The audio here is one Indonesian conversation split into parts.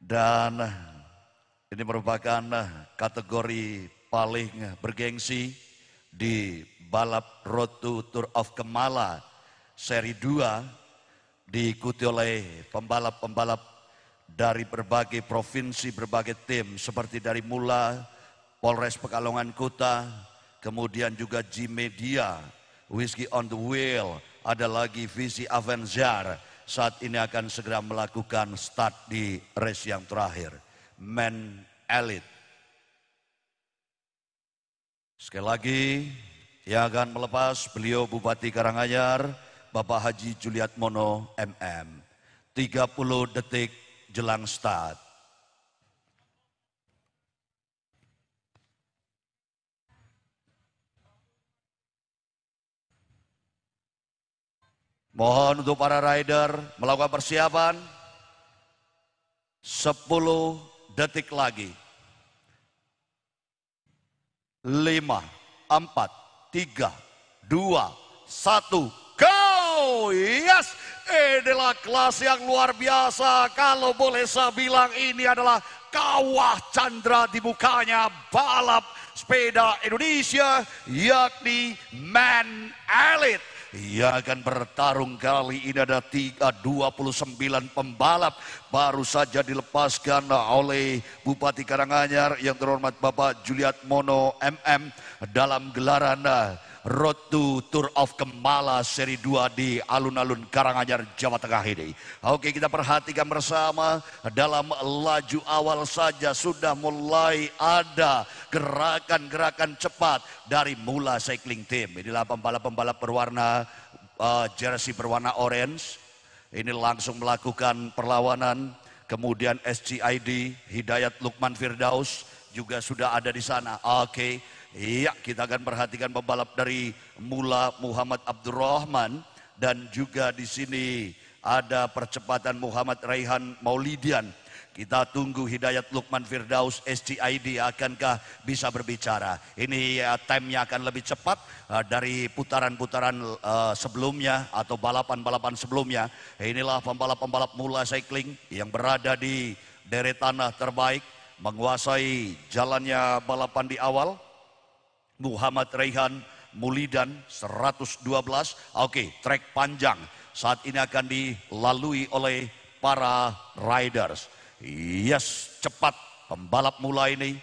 Dan ini merupakan kategori paling bergengsi di balap Road to Tour of Kemala seri 2 diikuti oleh pembalap-pembalap dari berbagai provinsi, berbagai tim seperti dari Mula, Polres Pekalongan Kota, kemudian juga G Media, Whiskey on the Wheel, ada lagi Visi Avenger, saat ini akan segera melakukan start di race yang terakhir. Men Elite. Sekali lagi, yang akan melepas beliau Bupati Karanganyar, Bapak Haji Juliat Mono MM. 30 detik jelang start. Mohon untuk para rider melakukan persiapan. 10 detik lagi. 5, 4, 3, 2, 1, go! Yes! Inilah kelas yang luar biasa. Kalau boleh saya bilang ini adalah kawah Chandra di mukanya balap sepeda Indonesia yakni Man Elite. Ia akan bertarung kali ini ada tiga, sembilan pembalap baru saja dilepaskan oleh Bupati Karanganyar yang terhormat Bapak Juliat Mono MM dalam gelaran uh, Road to Tour of Kemala seri dua di alun-alun Karanganyar Jawa Tengah ini. Oke kita perhatikan bersama dalam laju awal saja sudah mulai ada gerakan-gerakan cepat dari Mula Cycling Team. Inilah pembalap-pembalap berwarna uh, jersey berwarna orange. Ini langsung melakukan perlawanan. Kemudian SCID, Hidayat Lukman Firdaus juga sudah ada di sana. Oke, okay. iya kita akan perhatikan pembalap dari Mula Muhammad Abdurrahman. Dan juga di sini ada percepatan Muhammad Raihan Maulidian kita tunggu Hidayat Lukman Firdaus SCID akankah bisa berbicara. Ini ya, timenya akan lebih cepat uh, dari putaran-putaran uh, sebelumnya atau balapan-balapan sebelumnya. Inilah pembalap-pembalap mula cycling yang berada di tanah terbaik. Menguasai jalannya balapan di awal. Muhammad Rehan Mulidan 112. Oke, okay, trek panjang. Saat ini akan dilalui oleh para riders. Yes, cepat pembalap mulai ini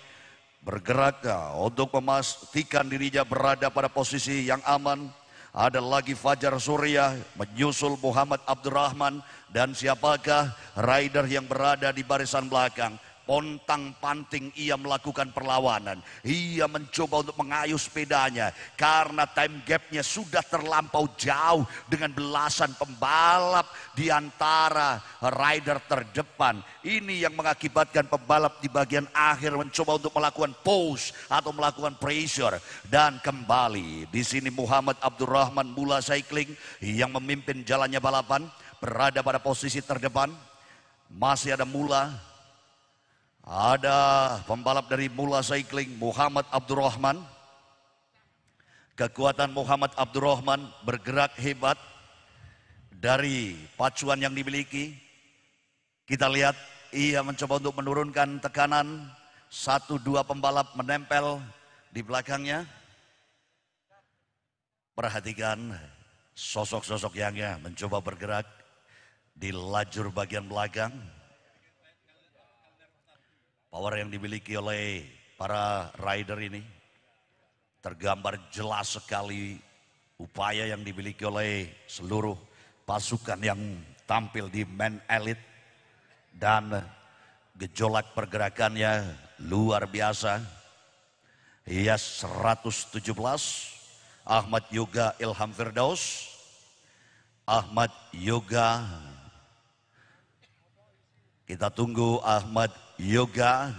bergerak ya, untuk memastikan dirinya berada pada posisi yang aman. Ada lagi Fajar Surya menyusul Muhammad Abdurrahman dan siapakah rider yang berada di barisan belakang. Pontang panting ia melakukan perlawanan. Ia mencoba untuk mengayuh sepedanya. Karena time gapnya sudah terlampau jauh dengan belasan pembalap di antara rider terdepan. Ini yang mengakibatkan pembalap di bagian akhir mencoba untuk melakukan pose atau melakukan pressure. Dan kembali di sini Muhammad Abdurrahman Mula Cycling yang memimpin jalannya balapan. Berada pada posisi terdepan. Masih ada Mula ada pembalap dari Mula Cycling Muhammad Abdurrahman. Kekuatan Muhammad Abdurrahman bergerak hebat dari pacuan yang dimiliki. Kita lihat ia mencoba untuk menurunkan tekanan. Satu dua pembalap menempel di belakangnya. Perhatikan sosok-sosok yangnya mencoba bergerak di lajur bagian belakang. Power yang dimiliki oleh para rider ini tergambar jelas sekali upaya yang dimiliki oleh seluruh pasukan yang tampil di men elite dan gejolak pergerakannya luar biasa. Hias 117 Ahmad Yoga Ilham Firdaus Ahmad Yoga kita tunggu Ahmad Yoga.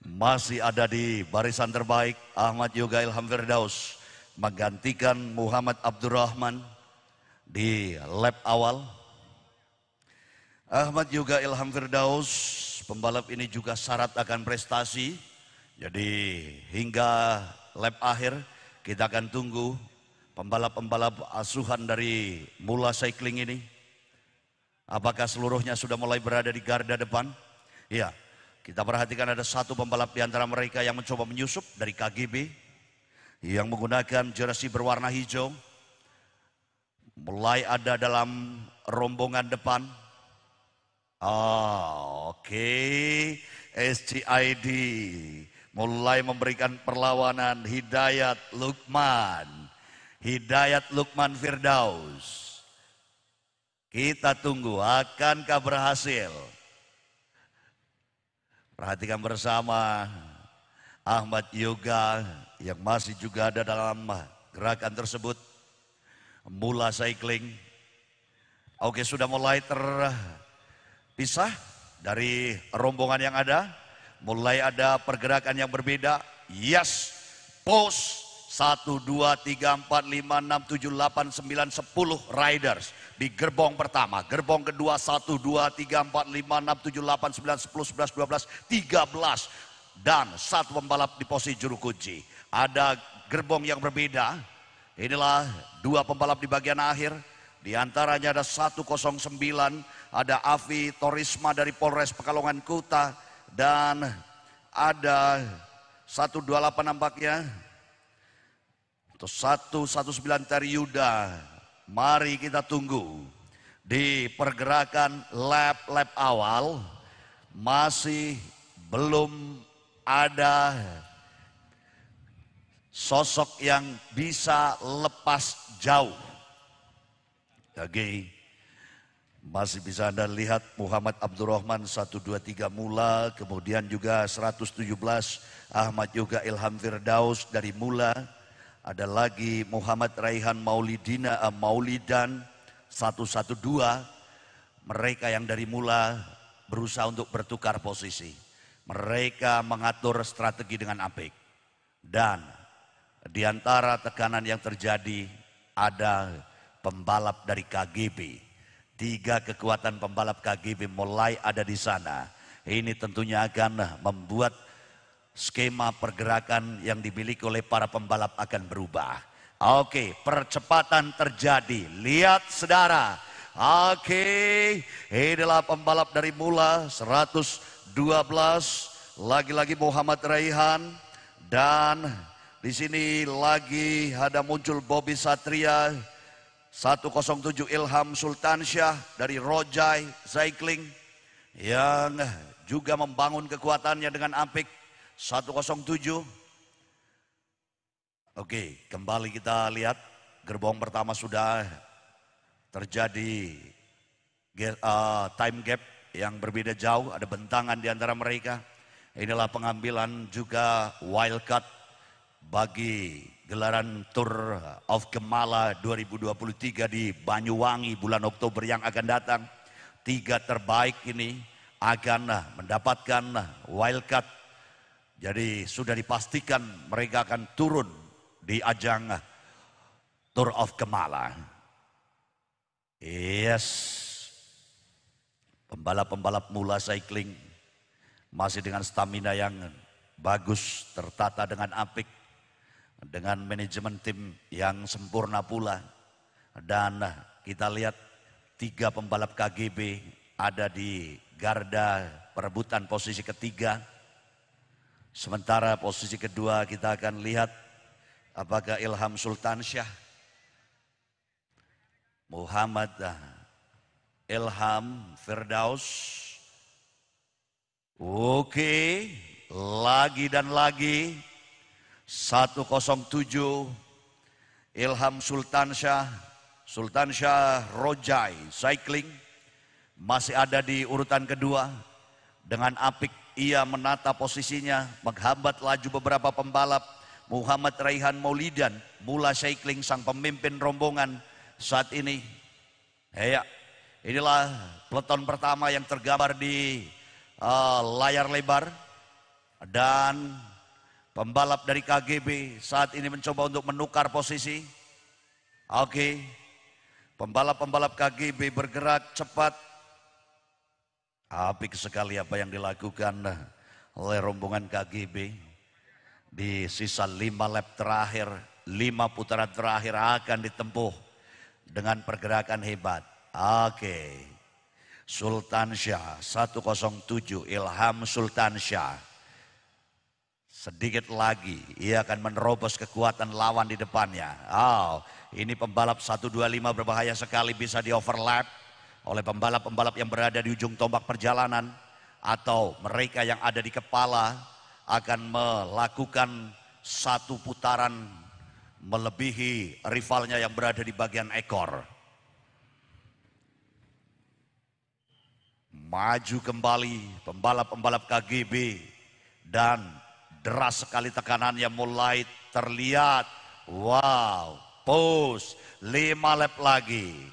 Masih ada di barisan terbaik Ahmad Yoga Ilham Firdaus menggantikan Muhammad Abdurrahman di lap awal. Ahmad Yoga Ilham Firdaus, pembalap ini juga syarat akan prestasi. Jadi hingga lap akhir kita akan tunggu pembalap-pembalap asuhan dari Mula Cycling ini. Apakah seluruhnya sudah mulai berada di garda depan? Ya, kita perhatikan ada satu pembalap di antara mereka yang mencoba menyusup dari KGB. Yang menggunakan jersey berwarna hijau. Mulai ada dalam rombongan depan. Oh, oke. Okay. SCID mulai memberikan perlawanan Hidayat Lukman. Hidayat Lukman Firdaus. Kita tunggu, akankah berhasil? Perhatikan bersama Ahmad Yoga yang masih juga ada dalam gerakan tersebut. Mula cycling. Oke, sudah mulai terpisah dari rombongan yang ada. Mulai ada pergerakan yang berbeda. Yes, pose 1, 2, 3, 4, 5, 6, 7, 8, 9, 10 riders di gerbong pertama. Gerbong kedua 1, 2, 3, 4, 5, 6, 7, 8, 9, 10, 11, 12, 13. Dan satu pembalap di posisi juru kunci. Ada gerbong yang berbeda. Inilah dua pembalap di bagian akhir. Di antaranya ada 109, ada Avi Torisma dari Polres Pekalongan Kuta. Dan ada 128 nampaknya atau 119 dari Yuda. Mari kita tunggu. Di pergerakan lab-lab awal masih belum ada sosok yang bisa lepas jauh. Lagi masih bisa Anda lihat Muhammad Abdurrahman 123 Mula, kemudian juga 117 Ahmad juga Ilham Firdaus dari Mula, ada lagi Muhammad Raihan Maulidina eh, Maulidan 112 mereka yang dari mula berusaha untuk bertukar posisi. Mereka mengatur strategi dengan apik. Dan di antara tekanan yang terjadi ada pembalap dari KGB. Tiga kekuatan pembalap KGB mulai ada di sana. Ini tentunya akan membuat skema pergerakan yang dimiliki oleh para pembalap akan berubah. Oke, percepatan terjadi. Lihat saudara. Oke, inilah pembalap dari mula 112 lagi-lagi Muhammad Raihan dan di sini lagi ada muncul Bobby Satria 107 Ilham Sultan Syah dari Rojai Cycling yang juga membangun kekuatannya dengan apik 107. Oke, kembali kita lihat gerbong pertama sudah terjadi eh, time gap yang berbeda jauh, ada bentangan di antara mereka. Inilah pengambilan juga wild card bagi gelaran Tour of Kemala 2023 di Banyuwangi bulan Oktober yang akan datang. Tiga terbaik ini akan mendapatkan wildcard jadi sudah dipastikan mereka akan turun di ajang Tour of Kemala. Yes. Pembalap-pembalap mula cycling masih dengan stamina yang bagus, tertata dengan apik, dengan manajemen tim yang sempurna pula. Dan kita lihat tiga pembalap KGB ada di garda perebutan posisi ketiga Sementara posisi kedua kita akan lihat apakah Ilham Sultan Syah, Muhammad ah, Ilham Firdaus. Oke, lagi dan lagi 107 Ilham Sultan Syah, Sultan Syah Rojai Cycling masih ada di urutan kedua dengan apik ia menata posisinya, menghambat laju beberapa pembalap. Muhammad Raihan Maulidan, Mula Cycling sang pemimpin rombongan saat ini. Ya, inilah peleton pertama yang tergambar di uh, layar lebar. Dan pembalap dari KGB saat ini mencoba untuk menukar posisi. Oke, okay. pembalap-pembalap KGB bergerak cepat Apik sekali apa yang dilakukan eh, oleh rombongan KGB. Di sisa lima lap terakhir, lima putaran terakhir akan ditempuh dengan pergerakan hebat. Oke. Sultan Syah 107 Ilham Sultan Syah. Sedikit lagi ia akan menerobos kekuatan lawan di depannya. Oh, ini pembalap 125 berbahaya sekali bisa di overlap oleh pembalap-pembalap yang berada di ujung tombak perjalanan atau mereka yang ada di kepala akan melakukan satu putaran melebihi rivalnya yang berada di bagian ekor. Maju kembali pembalap-pembalap KGB dan deras sekali tekanan yang mulai terlihat. Wow, push, lima lap lagi.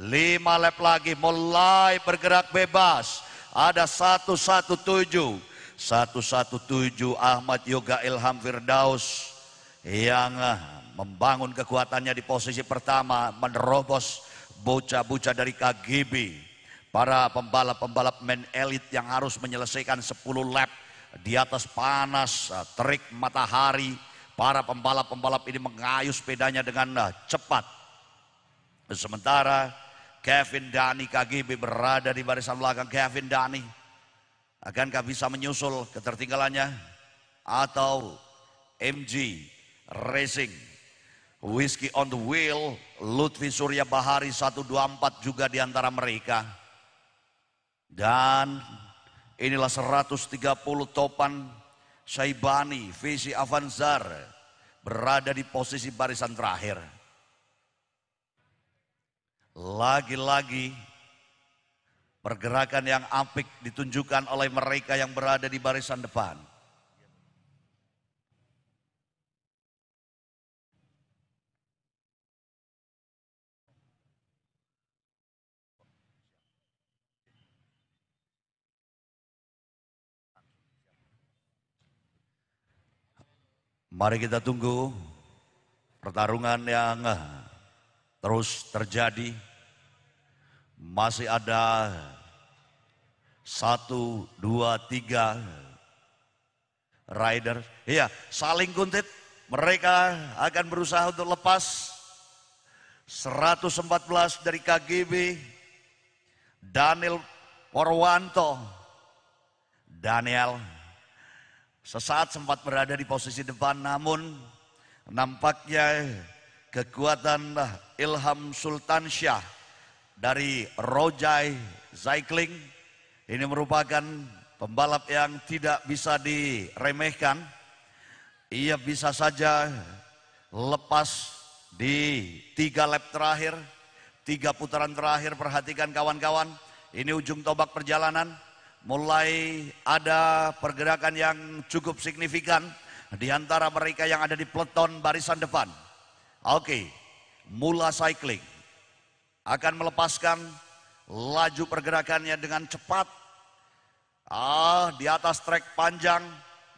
Lima lap lagi mulai bergerak bebas. Ada satu satu satu tujuh satu tujuh Ahmad Yoga Ilham Firdaus yang eh, membangun kekuatannya di posisi pertama menerobos bocah-bocah dari KGB. Para pembalap-pembalap men elit yang harus menyelesaikan 10 lap di atas panas, eh, terik matahari. Para pembalap-pembalap ini mengayuh sepedanya dengan eh, cepat. Sementara Kevin Dani KGB berada di barisan belakang Kevin Dani. Akankah bisa menyusul ketertinggalannya? Atau MG Racing. Whiskey on the wheel. Lutfi Surya Bahari 124 juga di antara mereka. Dan inilah 130 topan Syaibani, Visi Avanzar berada di posisi barisan terakhir. Lagi-lagi pergerakan yang apik ditunjukkan oleh mereka yang berada di barisan depan. Mari kita tunggu pertarungan yang terus terjadi. Masih ada satu, dua, tiga rider. Iya, saling kuntit. Mereka akan berusaha untuk lepas. 114 dari KGB. Daniel Porwanto. Daniel sesaat sempat berada di posisi depan namun nampaknya kekuatan Ilham Sultan Syah dari Rojai Cycling. Ini merupakan pembalap yang tidak bisa diremehkan. Ia bisa saja lepas di tiga lap terakhir, tiga putaran terakhir. Perhatikan kawan-kawan, ini ujung tombak perjalanan. Mulai ada pergerakan yang cukup signifikan di antara mereka yang ada di peleton barisan depan. Oke, mula cycling. Akan melepaskan laju pergerakannya dengan cepat. Ah, di atas trek panjang.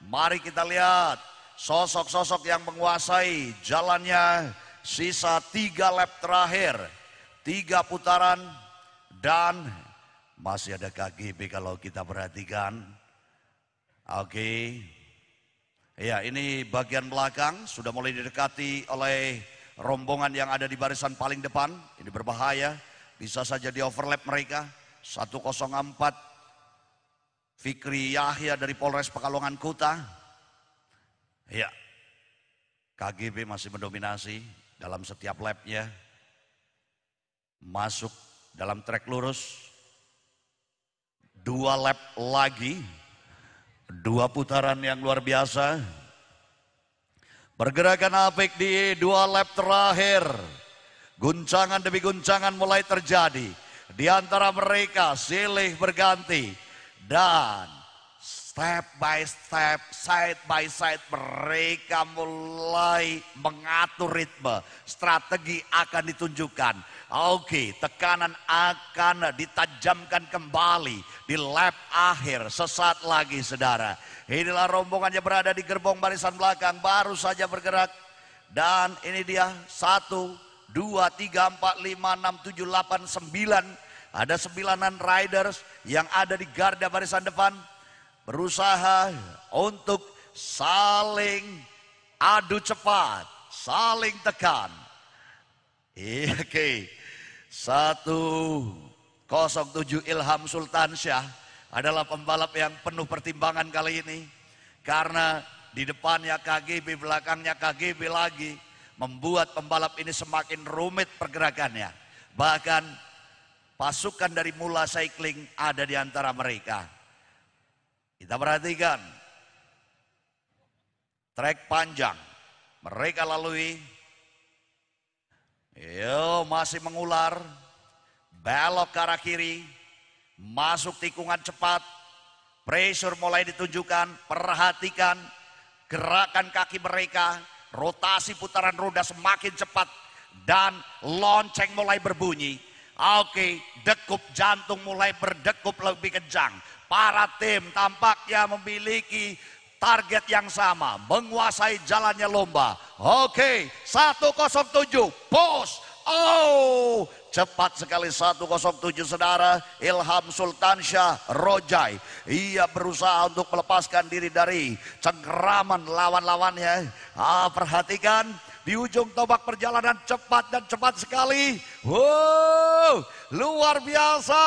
Mari kita lihat sosok-sosok yang menguasai jalannya sisa tiga lap terakhir. Tiga putaran dan masih ada KGB kalau kita perhatikan. Oke. Ya, ini bagian belakang sudah mulai didekati oleh Rombongan yang ada di barisan paling depan, ini berbahaya, bisa saja di overlap mereka. 104 Fikri Yahya dari Polres Pekalongan Kuta. Ya, KGB masih mendominasi dalam setiap labnya. Masuk dalam trek lurus. Dua lap lagi. Dua putaran yang luar biasa. Pergerakan apik di dua lap terakhir. Guncangan demi guncangan mulai terjadi. Di antara mereka silih berganti. Dan step by step, side by side mereka mulai mengatur ritme. Strategi akan ditunjukkan. Oke, tekanan akan ditajamkan kembali di lap akhir sesaat lagi saudara. Inilah rombongannya berada di gerbong barisan belakang baru saja bergerak. Dan ini dia satu, dua, tiga, empat, lima, enam, tujuh, delapan, sembilan. Ada sembilanan riders yang ada di garda barisan depan. Berusaha untuk saling adu cepat, saling tekan. Iya, oke, satu, 07 Ilham Sultan Syah adalah pembalap yang penuh pertimbangan kali ini. Karena di depannya KGB, belakangnya KGB lagi. Membuat pembalap ini semakin rumit pergerakannya. Bahkan pasukan dari Mula Cycling ada di antara mereka. Kita perhatikan. Trek panjang. Mereka lalui. Yo, masih mengular belok ke arah kiri, masuk tikungan cepat, pressure mulai ditunjukkan, perhatikan gerakan kaki mereka, rotasi putaran roda semakin cepat dan lonceng mulai berbunyi. Oke, dekup jantung mulai berdekup lebih kejang. Para tim tampaknya memiliki target yang sama, menguasai jalannya lomba. Oke, 107, push. Oh, Cepat sekali 107 saudara Ilham Sultan Syah Rojai. Ia berusaha untuk melepaskan diri dari cengkeraman lawan-lawannya. Ah, perhatikan di ujung tombak perjalanan cepat dan cepat sekali Wow, luar biasa.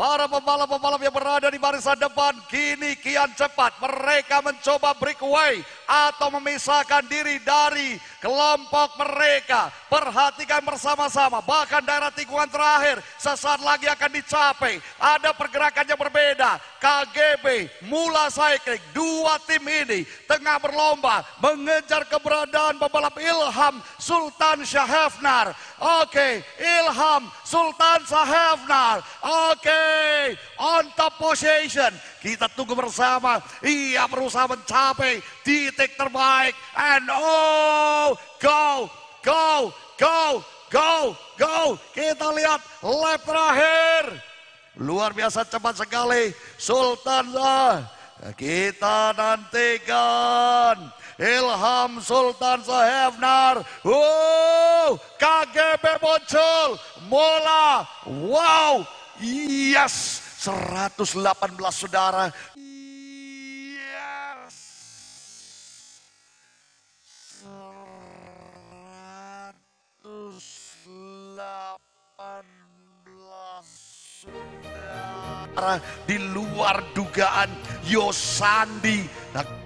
Para pembalap-pembalap yang berada di barisan depan kini kian cepat. Mereka mencoba breakaway atau memisahkan diri dari kelompok mereka. Perhatikan bersama-sama. Bahkan daerah tikungan terakhir sesaat lagi akan dicapai. Ada pergerakan yang berbeda. KGB, Mula Cycling, dua tim ini tengah berlomba mengejar keberadaan pembalap Ilham Sultan Syahefnar. Oke, Ilham Sultan Sahafnar. Oke, okay. on top position. Kita tunggu bersama. Ia berusaha mencapai titik terbaik. And oh, go, go, go, go, go. Kita lihat lap terakhir. Luar biasa cepat sekali. Sultan lah. Kita nantikan Ilham Sultan Sahevnar. Wow, KGB muncul. Mola. Wow. Yes. 118 saudara. Yes. 118 saudara. Di luar dugaan Yosandi. Nah,